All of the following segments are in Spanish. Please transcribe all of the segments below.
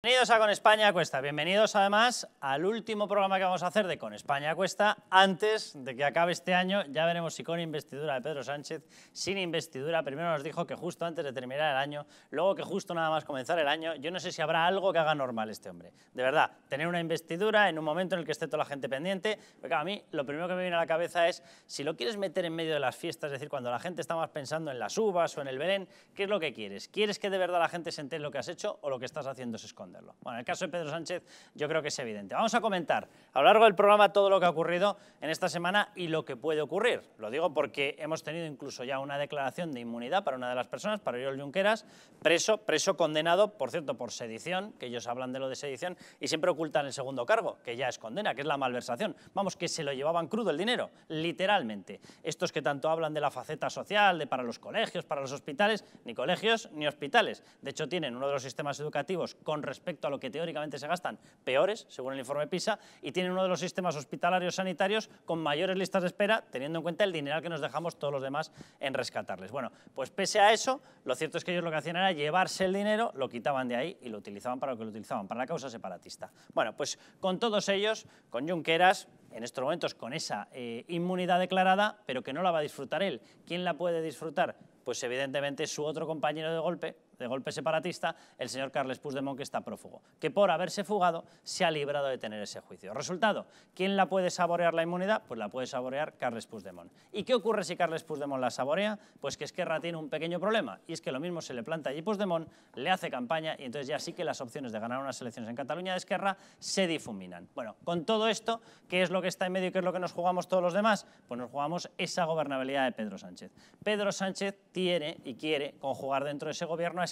Bienvenidos a Con España Cuesta, bienvenidos además al último programa que vamos a hacer de Con España Cuesta antes de que acabe este año, ya veremos si con investidura de Pedro Sánchez, sin investidura, primero nos dijo que justo antes de terminar el año, luego que justo nada más comenzar el año, yo no sé si habrá algo que haga normal este hombre, de verdad, tener una investidura en un momento en el que esté toda la gente pendiente, porque a mí lo primero que me viene a la cabeza es, si lo quieres meter en medio de las fiestas, es decir, cuando la gente está más pensando en las uvas o en el Belén, ¿qué es lo que quieres? ¿Quieres que de verdad la gente se entere lo que has hecho o lo que estás haciendo se esconde? Bueno, en el caso de Pedro Sánchez yo creo que es evidente. Vamos a comentar a lo largo del programa todo lo que ha ocurrido en esta semana y lo que puede ocurrir. Lo digo porque hemos tenido incluso ya una declaración de inmunidad para una de las personas, para Oriol Junqueras, preso, preso condenado, por cierto, por sedición, que ellos hablan de lo de sedición y siempre ocultan el segundo cargo, que ya es condena, que es la malversación. Vamos, que se lo llevaban crudo el dinero, literalmente. Estos que tanto hablan de la faceta social, de para los colegios, para los hospitales, ni colegios ni hospitales. De hecho, tienen uno de los sistemas educativos con respecto respecto a lo que teóricamente se gastan, peores, según el informe PISA, y tienen uno de los sistemas hospitalarios sanitarios con mayores listas de espera, teniendo en cuenta el dinero que nos dejamos todos los demás en rescatarles. Bueno, pues pese a eso, lo cierto es que ellos lo que hacían era llevarse el dinero, lo quitaban de ahí y lo utilizaban para lo que lo utilizaban, para la causa separatista. Bueno, pues con todos ellos, con Junqueras, en estos momentos con esa eh, inmunidad declarada, pero que no la va a disfrutar él. ¿Quién la puede disfrutar? Pues evidentemente su otro compañero de golpe, de golpe separatista, el señor Carles Puigdemont, que está prófugo, que por haberse fugado se ha librado de tener ese juicio. Resultado, ¿quién la puede saborear la inmunidad? Pues la puede saborear Carles Puigdemont. ¿Y qué ocurre si Carles Puigdemont la saborea? Pues que Esquerra tiene un pequeño problema, y es que lo mismo se le planta allí Puigdemont, le hace campaña, y entonces ya sí que las opciones de ganar unas elecciones en Cataluña de Esquerra se difuminan. Bueno, con todo esto, ¿qué es lo que está en medio y qué es lo que nos jugamos todos los demás? Pues nos jugamos esa gobernabilidad de Pedro Sánchez. Pedro Sánchez tiene y quiere conjugar dentro de ese gobierno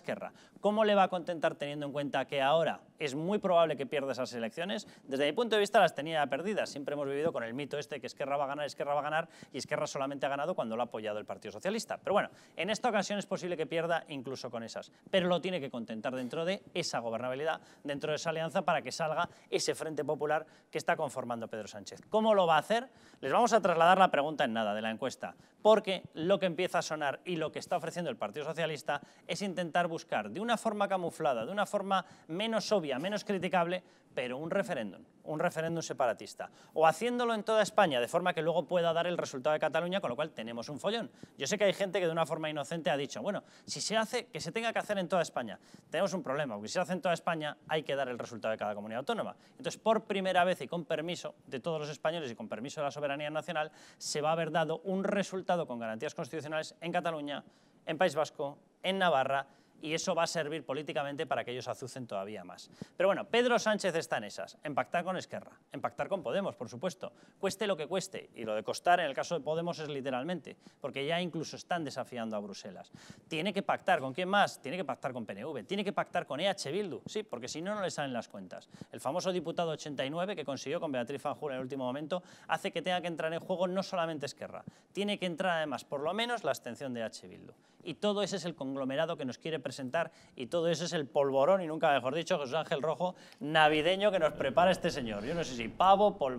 ¿Cómo le va a contentar teniendo en cuenta que ahora es muy probable que pierda esas elecciones. Desde mi punto de vista las tenía perdidas. Siempre hemos vivido con el mito este que Esquerra va a ganar, Esquerra va a ganar y Esquerra solamente ha ganado cuando lo ha apoyado el Partido Socialista. Pero bueno, en esta ocasión es posible que pierda incluso con esas. Pero lo tiene que contentar dentro de esa gobernabilidad, dentro de esa alianza para que salga ese Frente Popular que está conformando Pedro Sánchez. ¿Cómo lo va a hacer? Les vamos a trasladar la pregunta en nada de la encuesta. Porque lo que empieza a sonar y lo que está ofreciendo el Partido Socialista es intentar buscar de una forma camuflada, de una forma menos obvia, menos criticable, pero un referéndum, un referéndum separatista. O haciéndolo en toda España, de forma que luego pueda dar el resultado de Cataluña, con lo cual tenemos un follón. Yo sé que hay gente que de una forma inocente ha dicho, bueno, si se hace, que se tenga que hacer en toda España. Tenemos un problema, porque si se hace en toda España, hay que dar el resultado de cada comunidad autónoma. Entonces, por primera vez y con permiso de todos los españoles y con permiso de la soberanía nacional, se va a haber dado un resultado con garantías constitucionales en Cataluña, en País Vasco, en Navarra, y eso va a servir políticamente para que ellos azucen todavía más. Pero bueno, Pedro Sánchez está en esas, empactar con Esquerra, empactar con Podemos, por supuesto, cueste lo que cueste, y lo de costar en el caso de Podemos es literalmente, porque ya incluso están desafiando a Bruselas. Tiene que pactar, ¿con quién más? Tiene que pactar con PNV, tiene que pactar con EH Bildu, sí, porque si no, no le salen las cuentas. El famoso diputado 89 que consiguió con Beatriz Fanjul en el último momento hace que tenga que entrar en juego no solamente Esquerra, tiene que entrar además, por lo menos, la abstención de EH Bildu. Y todo ese es el conglomerado que nos quiere presentar y todo eso es el polvorón y nunca mejor dicho, José Ángel Rojo, navideño que nos prepara este señor. Yo no sé si pavo, polvorón.